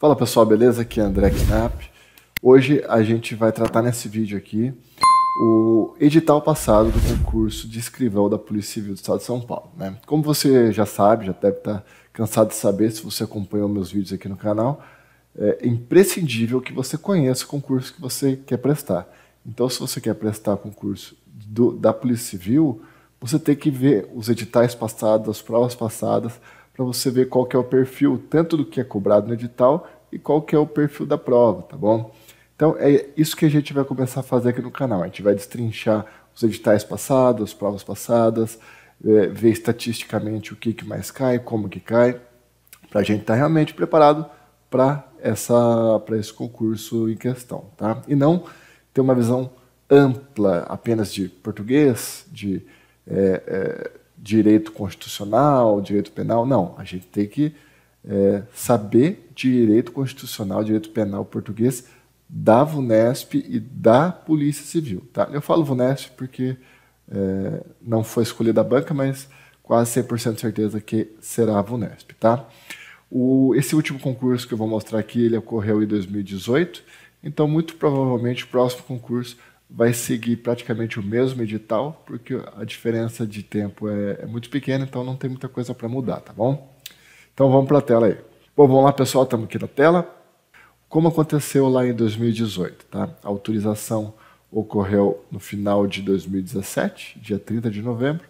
Fala pessoal, beleza? Aqui é André Knapp. Hoje a gente vai tratar nesse vídeo aqui o edital passado do concurso de escrivão da Polícia Civil do Estado de São Paulo. Né? Como você já sabe, já deve estar tá cansado de saber se você acompanhou meus vídeos aqui no canal, é imprescindível que você conheça o concurso que você quer prestar. Então, se você quer prestar concurso do, da Polícia Civil, você tem que ver os editais passados, as provas passadas, para você ver qual que é o perfil tanto do que é cobrado no edital e qual que é o perfil da prova, tá bom? Então é isso que a gente vai começar a fazer aqui no canal. A gente vai destrinchar os editais passados, as provas passadas, é, ver estatisticamente o que, que mais cai, como que cai, para a gente estar tá realmente preparado para essa para esse concurso em questão, tá? E não ter uma visão ampla apenas de português, de é, é, direito constitucional, direito penal. Não, a gente tem que é, saber direito constitucional, direito penal português da VUNESP e da Polícia Civil. Tá? Eu falo VUNESP porque é, não foi escolhida a banca, mas quase 100% certeza que será a VUNESP. Tá? O, esse último concurso que eu vou mostrar aqui, ele ocorreu em 2018, então muito provavelmente o próximo concurso vai seguir praticamente o mesmo edital, porque a diferença de tempo é, é muito pequena, então não tem muita coisa para mudar, tá bom? Então vamos para a tela aí. Bom, vamos lá pessoal, estamos aqui na tela. Como aconteceu lá em 2018, tá? A autorização ocorreu no final de 2017, dia 30 de novembro.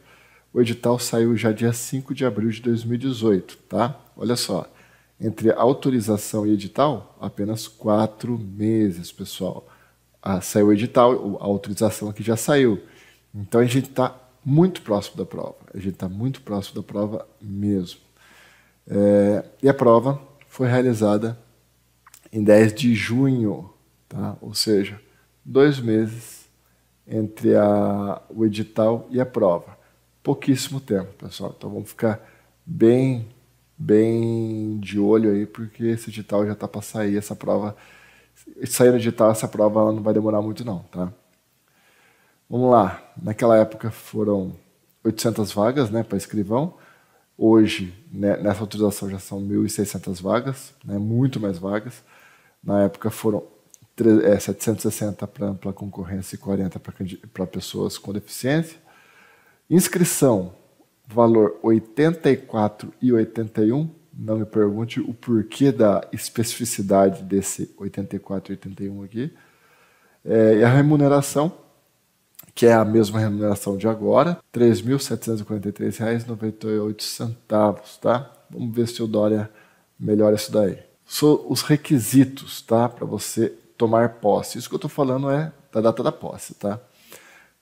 O edital saiu já dia 5 de abril de 2018, tá? Olha só, entre autorização e edital, apenas quatro meses, pessoal a saiu o edital, a autorização aqui já saiu. Então a gente está muito próximo da prova. A gente está muito próximo da prova mesmo. É, e a prova foi realizada em 10 de junho, tá? ou seja, dois meses entre a, o edital e a prova. Pouquíssimo tempo, pessoal. Então vamos ficar bem, bem de olho aí, porque esse edital já está para sair, essa prova sair tal, essa prova ela não vai demorar muito não, tá? Vamos lá. Naquela época foram 800 vagas, né, para escrivão. Hoje, né, nessa autorização já são 1.600 vagas, né, muito mais vagas. Na época foram 3, é, 760 para ampla concorrência e 40 para pessoas com deficiência. Inscrição, valor 84 e não me pergunte o porquê da especificidade desse 84 e 81 aqui. É, e a remuneração, que é a mesma remuneração de agora, R$ 3.743,98, tá? Vamos ver se o Dória é melhora isso daí. So, os requisitos, tá? Para você tomar posse. Isso que eu estou falando é da data da posse, tá?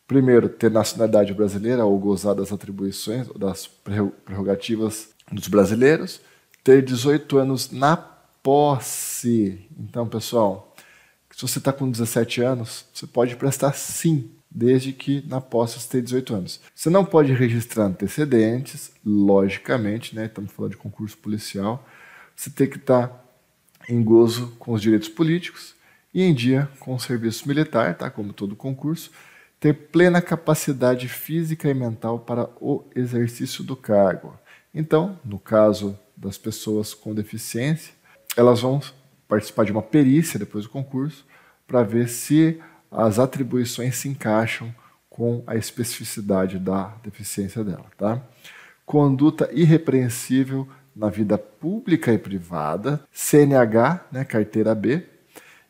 Primeiro, ter nacionalidade brasileira ou gozar das atribuições ou das prerrogativas dos brasileiros ter 18 anos na posse. Então, pessoal, se você está com 17 anos, você pode prestar sim, desde que na posse você tenha 18 anos. Você não pode registrar antecedentes, logicamente, né? Estamos falando de concurso policial. Você tem que estar tá em gozo com os direitos políticos e em dia com o serviço militar, tá? Como todo concurso, ter plena capacidade física e mental para o exercício do cargo. Então, no caso das pessoas com deficiência, elas vão participar de uma perícia depois do concurso para ver se as atribuições se encaixam com a especificidade da deficiência dela, tá? Conduta irrepreensível na vida pública e privada, CNH, né, carteira B,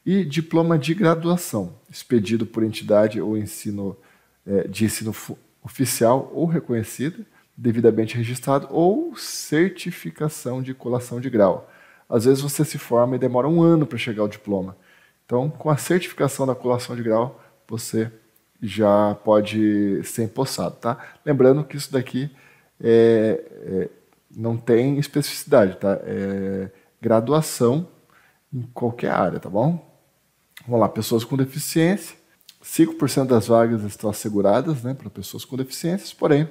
e diploma de graduação, expedido por entidade ou ensino, é, de ensino oficial ou reconhecida, devidamente registrado, ou certificação de colação de grau. Às vezes você se forma e demora um ano para chegar ao diploma. Então, com a certificação da colação de grau, você já pode ser empossado, tá? Lembrando que isso daqui é, é, não tem especificidade, tá? É graduação em qualquer área, tá bom? Vamos lá, pessoas com deficiência. 5% das vagas estão asseguradas né, para pessoas com deficiências, porém,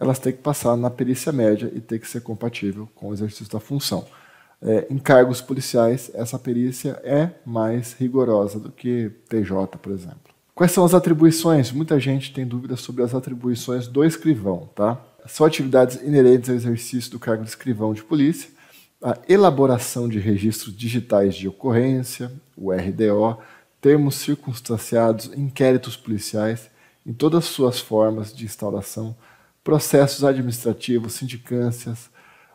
elas têm que passar na perícia média e ter que ser compatível com o exercício da função. É, em cargos policiais, essa perícia é mais rigorosa do que TJ, por exemplo. Quais são as atribuições? Muita gente tem dúvidas sobre as atribuições do escrivão, tá? São atividades inerentes ao exercício do cargo de escrivão de polícia, a elaboração de registros digitais de ocorrência, o RDO, termos circunstanciados, inquéritos policiais, em todas suas formas de instauração, processos administrativos, sindicâncias,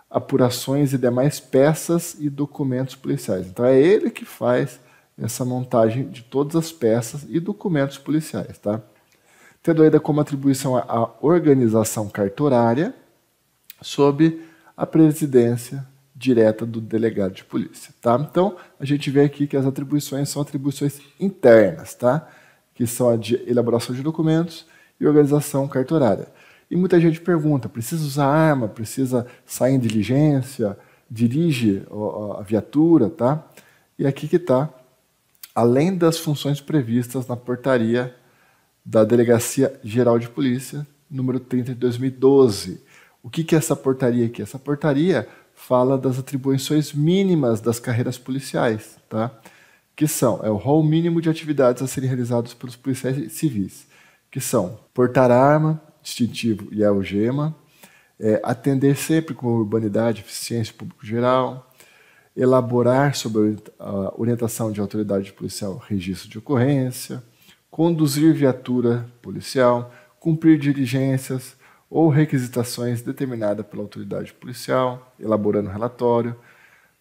apurações e demais peças e documentos policiais. Então é ele que faz essa montagem de todas as peças e documentos policiais, tá? Tendo ainda como atribuição a, organização cartorária sob a presidência direta do delegado de polícia, tá? Então a gente vê aqui que as atribuições são atribuições internas, tá? Que são a de elaboração de documentos e organização cartorária. E muita gente pergunta: precisa usar arma? Precisa sair em diligência? Dirige a viatura, tá? E aqui que está, além das funções previstas na portaria da Delegacia Geral de Polícia, número 30 de 2012. O que, que é essa portaria aqui? Essa portaria fala das atribuições mínimas das carreiras policiais, tá? que são é o rol mínimo de atividades a serem realizadas pelos policiais civis, que são portar arma, distintivo e é algema, é, atender sempre com urbanidade, eficiência público geral, elaborar sobre a orientação de autoridade policial registro de ocorrência, conduzir viatura policial, cumprir diligências ou requisitações determinadas pela autoridade policial, elaborando relatório,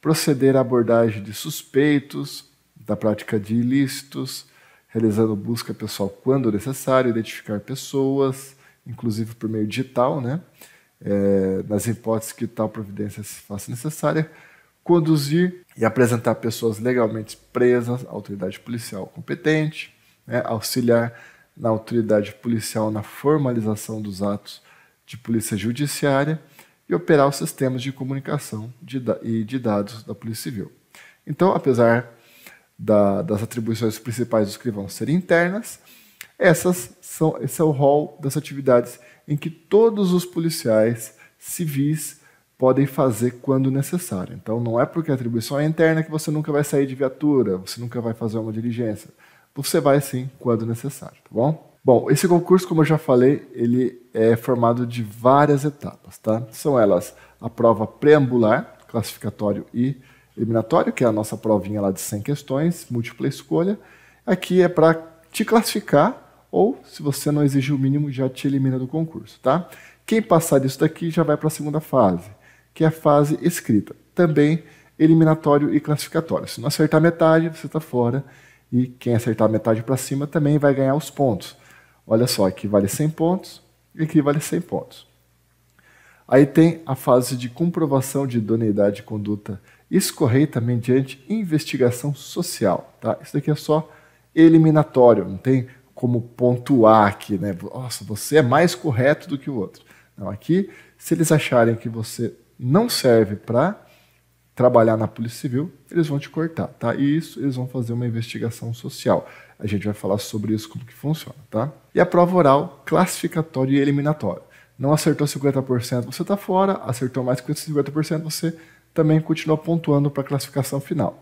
proceder à abordagem de suspeitos da prática de ilícitos, realizando busca pessoal quando necessário, identificar pessoas, inclusive por meio digital, né? É, nas hipóteses que tal providência se faça necessária, conduzir e apresentar pessoas legalmente presas à autoridade policial competente, né? auxiliar na autoridade policial na formalização dos atos de polícia judiciária e operar os sistemas de comunicação de, e de dados da Polícia Civil. Então, apesar da, das atribuições principais do escrivão serem internas, essas são, esse é o rol das atividades em que todos os policiais civis podem fazer quando necessário. Então, não é porque a atribuição é interna que você nunca vai sair de viatura, você nunca vai fazer uma diligência. Você vai sim quando necessário, tá bom? Bom, esse concurso, como eu já falei, ele é formado de várias etapas, tá? São elas a prova preambular, classificatório e eliminatório, que é a nossa provinha lá de 100 questões, múltipla escolha. Aqui é para te classificar ou se você não exigir o mínimo, já te elimina do concurso, tá? Quem passar disso daqui já vai para a segunda fase, que é a fase escrita. Também eliminatório e classificatório. Se não acertar metade, você está fora. E quem acertar metade para cima também vai ganhar os pontos. Olha só, aqui vale 100 pontos e aqui vale 100 pontos. Aí tem a fase de comprovação de idoneidade de conduta escorreita mediante investigação social. Tá? Isso daqui é só eliminatório, não tem como pontuar aqui, né? Nossa, você é mais correto do que o outro. Não, aqui, se eles acharem que você não serve para trabalhar na Polícia Civil, eles vão te cortar, tá? E isso, eles vão fazer uma investigação social. A gente vai falar sobre isso, como que funciona, tá? E a prova oral, classificatória e eliminatória. Não acertou 50%, você está fora. Acertou mais que 50%, você também continua pontuando para a classificação final.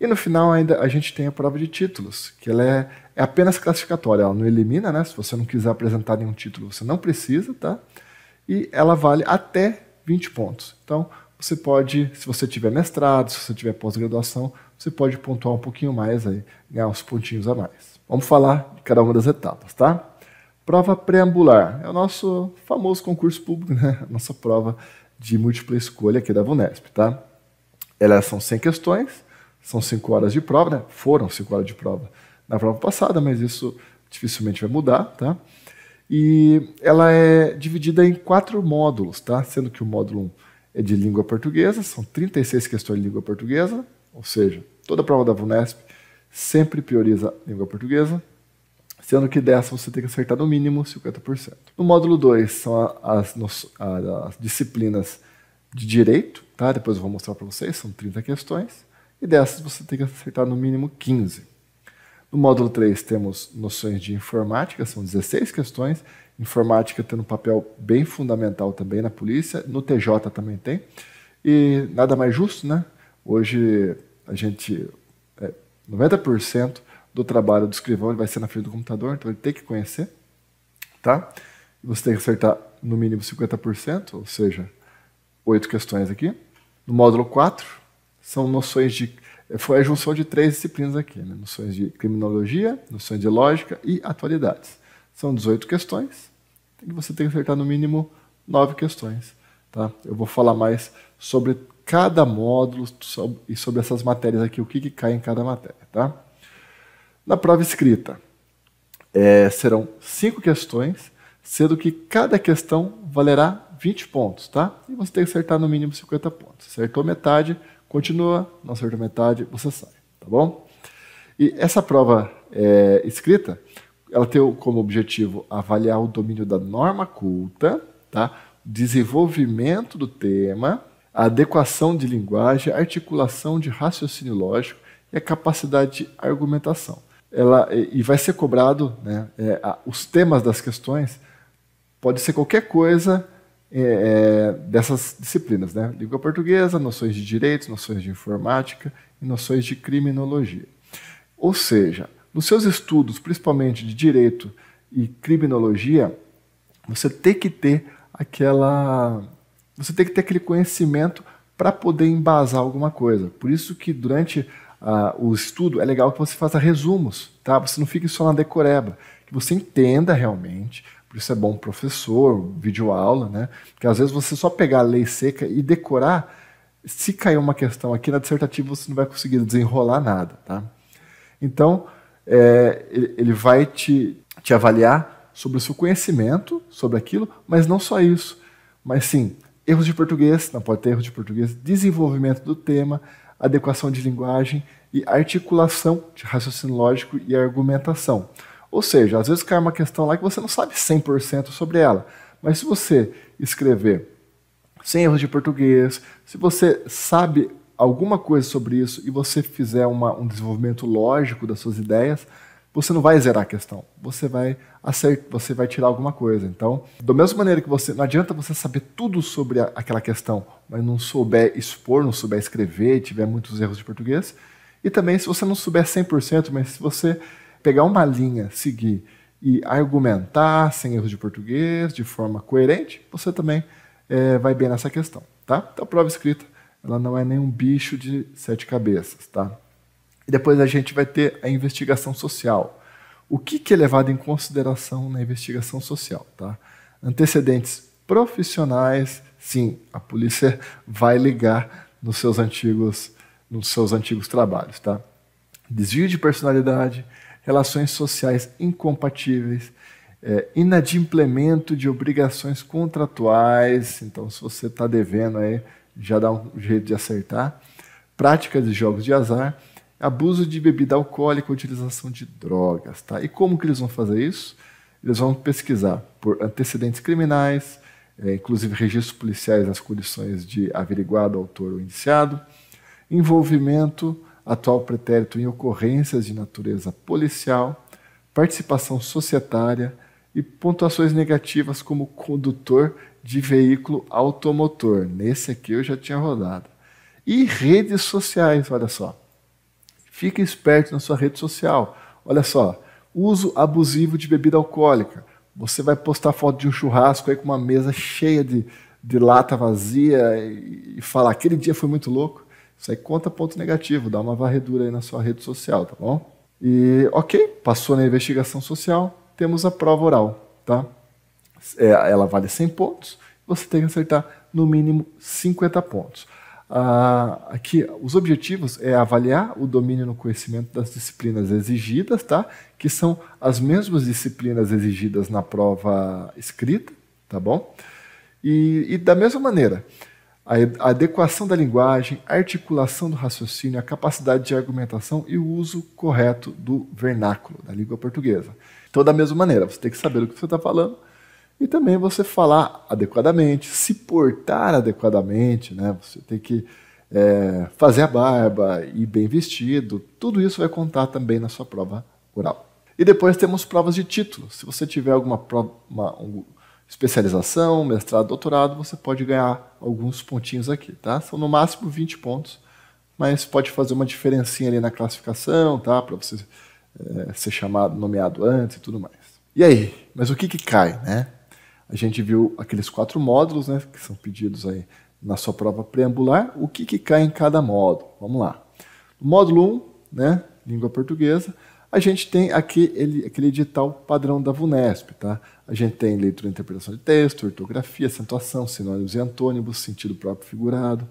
E no final ainda a gente tem a prova de títulos, que ela é é apenas classificatória, ela não elimina, né? Se você não quiser apresentar nenhum título, você não precisa, tá? E ela vale até 20 pontos. Então, você pode, se você tiver mestrado, se você tiver pós-graduação, você pode pontuar um pouquinho mais aí, ganhar uns pontinhos a mais. Vamos falar de cada uma das etapas, tá? Prova preambular é o nosso famoso concurso público, né? A nossa prova de múltipla escolha aqui da VUNESP, tá? Elas são 100 questões, são 5 horas de prova, né? Foram 5 horas de prova na prova passada, mas isso dificilmente vai mudar, tá? E ela é dividida em quatro módulos, tá? Sendo que o módulo 1 é de língua portuguesa, são 36 questões de língua portuguesa, ou seja, toda a prova da VUNESP sempre prioriza a língua portuguesa, sendo que dessa você tem que acertar no mínimo 50%. No módulo 2 são as, as, disciplinas de direito, tá? Depois eu vou mostrar para vocês, são 30 questões, e dessas você tem que acertar no mínimo 15. No módulo 3 temos noções de informática, são 16 questões. Informática tendo um papel bem fundamental também na polícia, no TJ também tem. E nada mais justo, né? Hoje a gente. É, 90% do trabalho do escrivão ele vai ser na frente do computador, então ele tem que conhecer, tá? Você tem que acertar no mínimo 50%, ou seja, oito questões aqui. No módulo 4, são noções de foi a junção de três disciplinas aqui: né? noções de criminologia, noções de lógica e atualidades. São 18 questões, e você tem que acertar no mínimo nove questões. Tá? Eu vou falar mais sobre cada módulo e sobre essas matérias aqui, o que, que cai em cada matéria. Tá? Na prova escrita, é, serão cinco questões, sendo que cada questão valerá 20 pontos. Tá? E você tem que acertar no mínimo 50 pontos. Acertou metade continua, não acertou metade, você sai, tá bom? E essa prova é, escrita, ela tem como objetivo avaliar o domínio da norma culta, tá? desenvolvimento do tema, adequação de linguagem, articulação de raciocínio lógico e a capacidade de argumentação. Ela, e vai ser cobrado, né, é, os temas das questões, pode ser qualquer coisa é, é, dessas disciplinas, né? língua portuguesa, noções de direitos, noções de informática e noções de criminologia. Ou seja, nos seus estudos, principalmente de direito e criminologia, você tem que ter aquela, você tem que ter aquele conhecimento para poder embasar alguma coisa. Por isso que durante ah, o estudo é legal que você faça resumos, tá? Você não fique só na decoreba, que você entenda realmente, por isso é bom professor, vídeo aula, né? Porque às vezes você só pegar a lei seca e decorar, se cair uma questão aqui na dissertativa, você não vai conseguir desenrolar nada, tá? Então, é, ele vai te, te avaliar sobre o seu conhecimento sobre aquilo, mas não só isso, mas sim erros de português, não pode ter erros de português, desenvolvimento do tema, adequação de linguagem e articulação de raciocínio lógico e argumentação. Ou seja, às vezes cai uma questão lá que você não sabe 100% sobre ela, mas se você escrever sem erros de português, se você sabe alguma coisa sobre isso e você fizer uma, um desenvolvimento lógico das suas ideias, você não vai zerar a questão, você vai acertar, você vai tirar alguma coisa. Então, da mesma maneira que você, não adianta você saber tudo sobre a, aquela questão, mas não souber expor, não souber escrever, tiver muitos erros de português, e também se você não souber 100%, mas se você pegar uma linha, seguir e argumentar sem erros de português, de forma coerente, você também é, vai bem nessa questão, tá? Então, a prova escrita, ela não é nenhum bicho de sete cabeças, tá? E depois a gente vai ter a investigação social. O que, que é levado em consideração na investigação social, tá? Antecedentes profissionais, sim, a polícia vai ligar nos seus antigos, nos seus antigos trabalhos, tá? Desvio de personalidade, relações sociais incompatíveis, é, inadimplemento de obrigações contratuais, então se você está devendo aí, já dá um jeito de acertar, prática de jogos de azar, abuso de bebida alcoólica, utilização de drogas. Tá? E como que eles vão fazer isso? Eles vão pesquisar por antecedentes criminais, é, inclusive registros policiais nas condições de averiguado, autor ou indiciado, envolvimento atual pretérito em ocorrências de natureza policial, participação societária e pontuações negativas como condutor de veículo automotor. Nesse aqui eu já tinha rodado. E redes sociais, olha só. Fique esperto na sua rede social. Olha só, uso abusivo de bebida alcoólica. Você vai postar foto de um churrasco aí com uma mesa cheia de, de lata vazia e, e falar aquele dia foi muito louco. Isso aí conta ponto negativo, dá uma varredura aí na sua rede social, tá bom? E ok, passou na investigação social, temos a prova oral, tá? É, ela vale 100 pontos, você tem que acertar no mínimo 50 pontos. Ah, aqui, os objetivos é avaliar o domínio no conhecimento das disciplinas exigidas, tá? Que são as mesmas disciplinas exigidas na prova escrita, tá bom? E, e da mesma maneira, a adequação da linguagem, a articulação do raciocínio, a capacidade de argumentação e o uso correto do vernáculo, da língua portuguesa. Então, da mesma maneira, você tem que saber o que você está falando e também você falar adequadamente, se portar adequadamente, né? Você tem que é, fazer a barba, ir bem vestido, tudo isso vai contar também na sua prova oral. E depois temos provas de título. Se você tiver alguma prova, uma, um, especialização, mestrado, doutorado, você pode ganhar alguns pontinhos aqui, tá? São no máximo 20 pontos, mas pode fazer uma diferencinha ali na classificação, tá? Para você é, ser chamado, nomeado antes e tudo mais. E aí? Mas o que que cai, né? A gente viu aqueles quatro módulos, né? Que são pedidos aí na sua prova preambular. O que que cai em cada módulo? Vamos lá. módulo 1, um, né? Língua portuguesa a gente tem aquele, aquele edital padrão da VUNESP. Tá? A gente tem leitura e interpretação de texto, ortografia, acentuação, sinônimos e antônimos, sentido próprio figurado,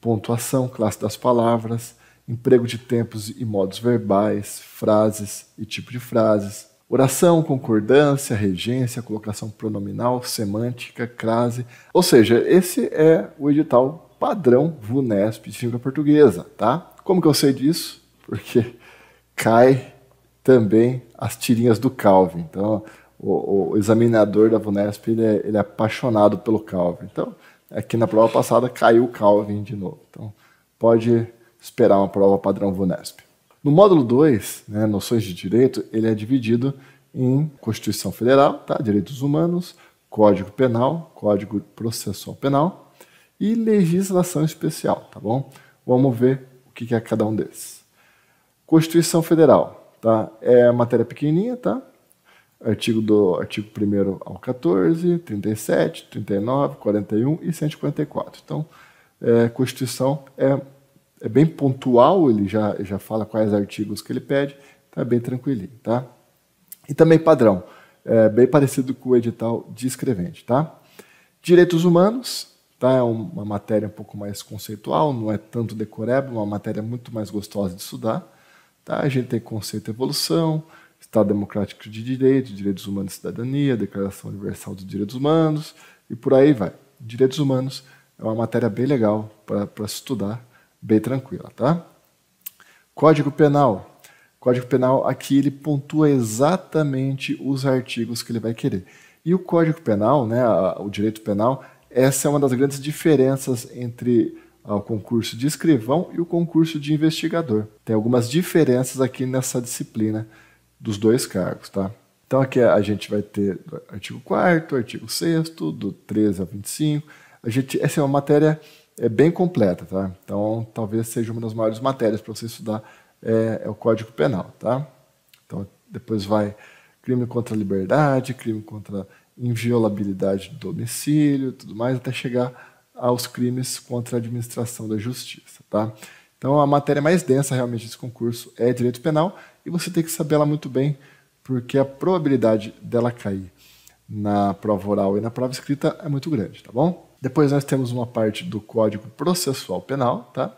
pontuação, classe das palavras, emprego de tempos e modos verbais, frases e tipo de frases, oração, concordância, regência, colocação pronominal, semântica, crase. Ou seja, esse é o edital padrão VUNESP de língua portuguesa, tá? Como que eu sei disso? Porque cai também as tirinhas do Calvin. Então, o, o examinador da Vunesp ele é, ele é, apaixonado pelo Calvin. Então, aqui é na prova passada caiu o Calvin de novo. Então, pode esperar uma prova padrão Vunesp. No módulo 2, né, noções de direito, ele é dividido em Constituição Federal, tá? direitos humanos, Código Penal, Código Processual Penal e legislação especial, tá bom? Vamos ver o que é cada um desses. Constituição Federal. Tá? É matéria pequenininha, tá? Artigo do artigo 1 ao 14, 37, 39, 41 e 144. Então, é, Constituição é, é bem pontual, ele já, já fala quais artigos que ele pede, tá bem tranquilinho, tá? E também padrão, é bem parecido com o edital de escrevente, tá? Direitos humanos, tá? É uma matéria um pouco mais conceitual, não é tanto decorável, uma matéria muito mais gostosa de estudar. Tá? A gente tem conceito de evolução, Estado Democrático de Direito, Direitos Humanos e Cidadania, Declaração Universal dos Direitos Humanos e por aí vai. Direitos Humanos é uma matéria bem legal para estudar, bem tranquila, tá? Código Penal. Código Penal aqui ele pontua exatamente os artigos que ele vai querer. E o Código Penal, né, o direito penal, essa é uma das grandes diferenças entre o concurso de escrivão e o concurso de investigador. Tem algumas diferenças aqui nessa disciplina dos dois cargos, tá? Então aqui a gente vai ter artigo 4 artigo 6 do 13 a 25. A gente, essa é uma matéria é bem completa, tá? Então talvez seja uma das maiores matérias para você estudar é, é o Código Penal, tá? Então depois vai crime contra a liberdade, crime contra a inviolabilidade do domicílio, tudo mais até chegar aos crimes contra a administração da justiça. Tá? Então, a matéria mais densa realmente desse concurso é direito penal e você tem que saber ela muito bem, porque a probabilidade dela cair na prova oral e na prova escrita é muito grande, tá bom? Depois nós temos uma parte do Código Processual Penal, tá?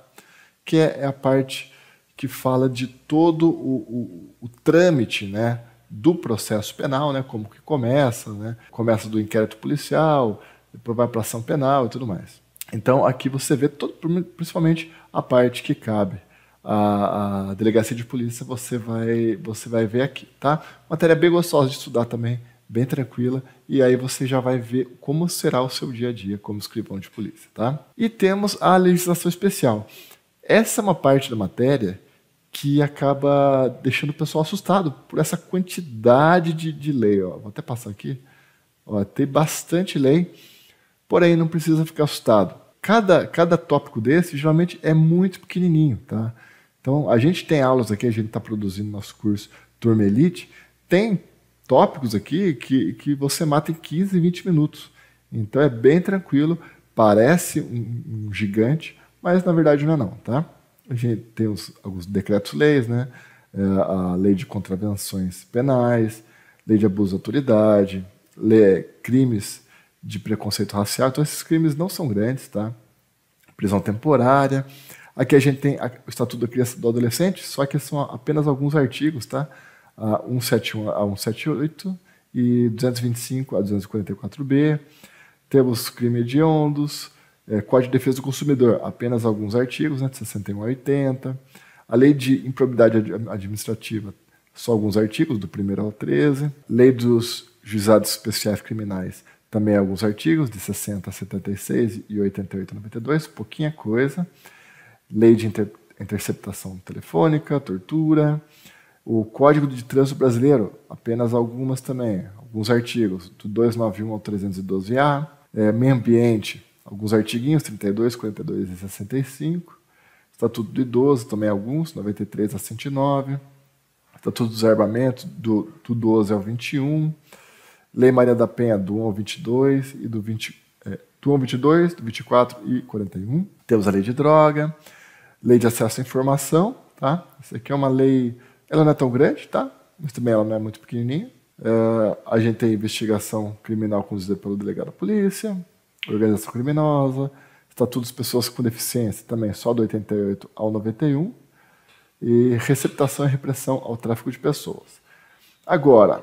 Que é, é a parte que fala de todo o, o, o trâmite, né? do processo penal, né, como que começa, né, começa do inquérito policial, depois vai para ação penal e tudo mais. Então aqui você vê todo, principalmente a parte que cabe à, delegacia de polícia, você vai, você vai ver aqui, tá? Matéria bem gostosa de estudar também, bem tranquila, e aí você já vai ver como será o seu dia a dia como escrivão de polícia, tá? E temos a legislação especial. Essa é uma parte da matéria que acaba deixando o pessoal assustado por essa quantidade de, de lei. Ó. Vou até passar aqui. Ó, tem bastante lei Porém, não precisa ficar assustado. Cada, cada tópico desse, geralmente, é muito pequenininho, tá? Então, a gente tem aulas aqui, a gente está produzindo nosso curso Turma Elite, tem tópicos aqui que, que você mata em 15, 20 minutos. Então, é bem tranquilo, parece um, um gigante, mas na verdade não é não, tá? A gente tem os, alguns decretos-leis, né? É, a lei de contravenções penais, lei de abuso de autoridade, lei, crimes de preconceito racial. Então, esses crimes não são grandes, tá? Prisão temporária. Aqui a gente tem o Estatuto da Criança e do Adolescente, só que são apenas alguns artigos, tá? A 171 a 178 e 225 a 244b. Temos crime hediondos, é, Código de Defesa do Consumidor, apenas alguns artigos, né, de 61 a 80. A Lei de Improbidade Administrativa, só alguns artigos, do 1 ao 13. Lei dos Juizados Especiais Criminais, também alguns artigos de 60 a 76 e 88 a 92, pouquinha coisa. Lei de inter interceptação telefônica, tortura. O Código de Trânsito Brasileiro, apenas algumas também, alguns artigos, do 291 ao 312A. É, meio Ambiente, alguns artiguinhos, 32, 42 e 65. Estatuto do Idoso, também alguns, 93 a 109. Estatuto dos Armamentos, do, do 12 ao 21. Lei Maria da Penha, do 1 ao 22 e do 20, é, do 1 ao 22, do 24 e 41. Temos a Lei de Droga, Lei de Acesso à Informação, tá? Essa aqui é uma lei, ela não é tão grande, tá? Mas também ela não é muito pequenininha. É, a gente tem investigação criminal conduzida pelo delegado da polícia, organização criminosa, Estatuto das Pessoas com Deficiência também só do 88 ao 91 e receptação e repressão ao tráfico de pessoas. Agora,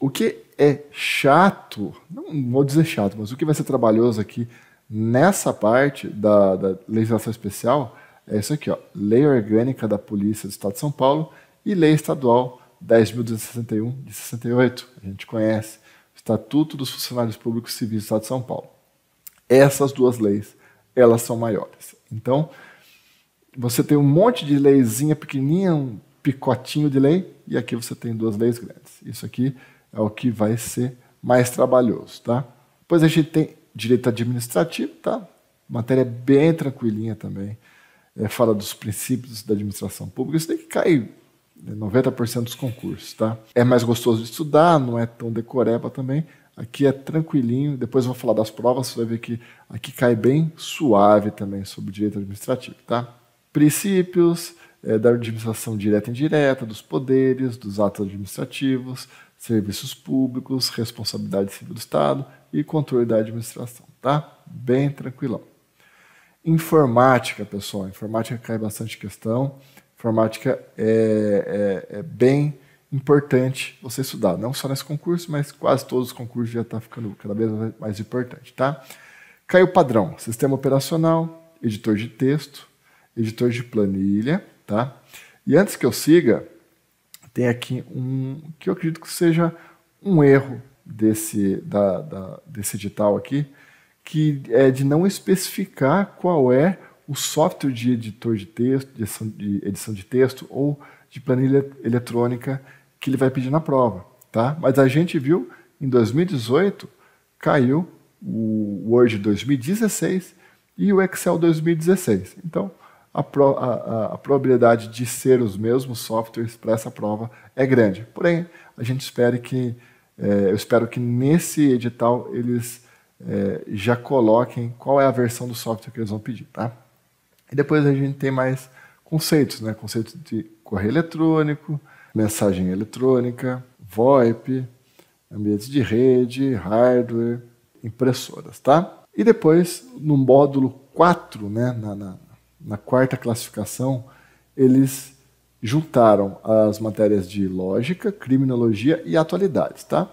o que é chato, não vou dizer chato, mas o que vai ser trabalhoso aqui nessa parte da, da legislação especial é isso aqui, ó, Lei Orgânica da Polícia do Estado de São Paulo e Lei Estadual 10.261 de 68, a gente conhece, Estatuto dos Funcionários Públicos Civis do Estado de São Paulo. Essas duas leis, elas são maiores. Então, você tem um monte de leizinha pequenininha, um picotinho de lei, e aqui você tem duas leis grandes. Isso aqui é o que vai ser mais trabalhoso, tá? Depois a gente tem direito administrativo, tá? Matéria bem tranquilinha também. É, fala dos princípios da administração pública. Isso tem que cair 90% né? dos concursos, tá? É mais gostoso de estudar, não é tão decoreba também. Aqui é tranquilinho. Depois eu vou falar das provas, você vai ver que aqui cai bem suave também sobre direito administrativo, tá? Princípios é, da administração direta e indireta, dos poderes, dos atos administrativos, serviços públicos, responsabilidade civil do Estado e controle da administração, tá? Bem tranquilão. Informática, pessoal. Informática cai bastante questão. Informática é, é, é bem importante você estudar, não só nesse concurso, mas quase todos os concursos já está ficando cada vez mais importante, tá? Caiu padrão, sistema operacional, editor de texto, editor de planilha, tá? E antes que eu siga, tem aqui um que eu acredito que seja um erro desse, da, da, desse edital aqui, que é de não especificar qual é o software de editor de texto, de edição de, edição de texto ou de planilha eletrônica que ele vai pedir na prova. Tá? Mas a gente viu em 2018 caiu o Word 2016 e o Excel 2016. Então, a, pro, a, a, probabilidade de ser os mesmos softwares para essa prova é grande. Porém, a gente espera que, é, eu espero que nesse edital eles é, já coloquem qual é a versão do software que eles vão pedir, tá? E depois a gente tem mais conceitos, né? Conceito de correio eletrônico, mensagem eletrônica, VoIP, ambientes de rede, hardware, impressoras, tá? E depois, no módulo 4, né, na, na, na quarta classificação, eles juntaram as matérias de lógica, criminologia e atualidades, tá?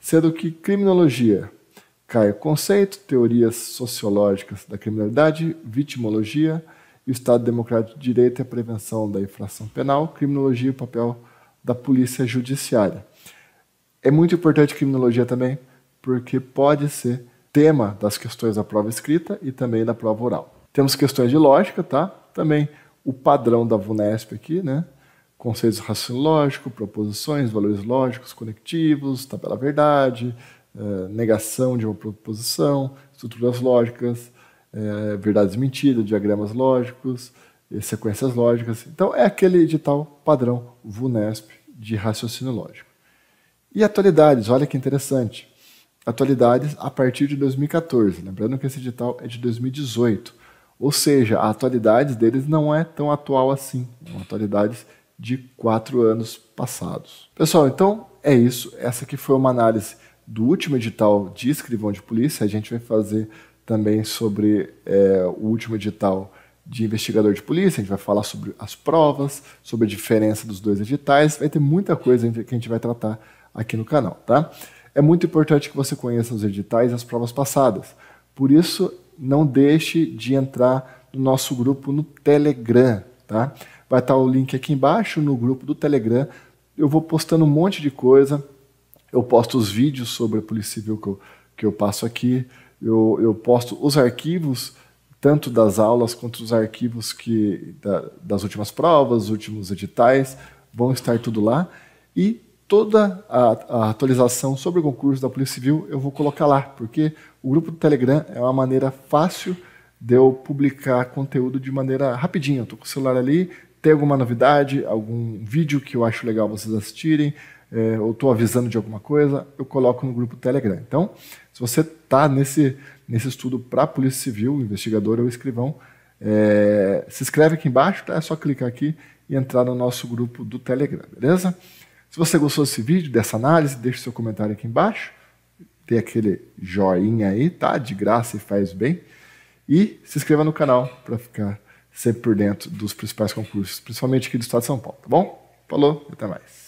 Sendo que criminologia cai o conceito, teorias sociológicas da criminalidade, vitimologia, o Estado Democrático de Direito e a prevenção da infração penal, criminologia e o papel da polícia judiciária. É muito importante criminologia também, porque pode ser tema das questões da prova escrita e também da prova oral. Temos questões de lógica, tá? Também o padrão da VUNESP aqui, né? Conceitos de raciocínio lógico, proposições, valores lógicos, conectivos, tabela verdade, eh, negação de uma proposição, estruturas lógicas, eh, verdades mentiras, diagramas lógicos, eh, sequências lógicas. Então é aquele edital padrão VUNESP de raciocínio lógico. E atualidades, olha que interessante. Atualidades a partir de 2014. Lembrando que esse edital é de 2018. Ou seja, a atualidade deles não é tão atual assim. atualidades de quatro anos passados. Pessoal, então é isso. Essa aqui foi uma análise do último edital de escrivão de polícia. A gente vai fazer também sobre é, o último edital de investigador de polícia. A gente vai falar sobre as provas, sobre a diferença dos dois editais. Vai ter muita coisa que a gente vai tratar aqui no canal, tá? É muito importante que você conheça os editais e as provas passadas. Por isso, não deixe de entrar no nosso grupo no Telegram, tá? Vai estar tá o link aqui embaixo no grupo do Telegram. Eu vou postando um monte de coisa. Eu posto os vídeos sobre a Polícia Civil que eu, que eu passo aqui. Eu, eu posto os arquivos, tanto das aulas quanto os arquivos que, da, das últimas provas, últimos editais. Vão estar tudo lá. E toda a, a, atualização sobre o concurso da Polícia Civil eu vou colocar lá, porque o grupo do Telegram é uma maneira fácil de eu publicar conteúdo de maneira rapidinha. Eu estou com o celular ali, tem alguma novidade, algum vídeo que eu acho legal vocês assistirem, é, ou estou avisando de alguma coisa, eu coloco no grupo do Telegram. Então, se você está nesse, nesse estudo para Polícia Civil, investigador ou escrivão, é, se inscreve aqui embaixo, tá? é só clicar aqui e entrar no nosso grupo do Telegram, beleza? Se você gostou desse vídeo, dessa análise, deixe seu comentário aqui embaixo. Dê aquele joinha aí, tá? De graça e faz bem. E se inscreva no canal para ficar sempre por dentro dos principais concursos, principalmente aqui do Estado de São Paulo, tá bom? Falou, até mais.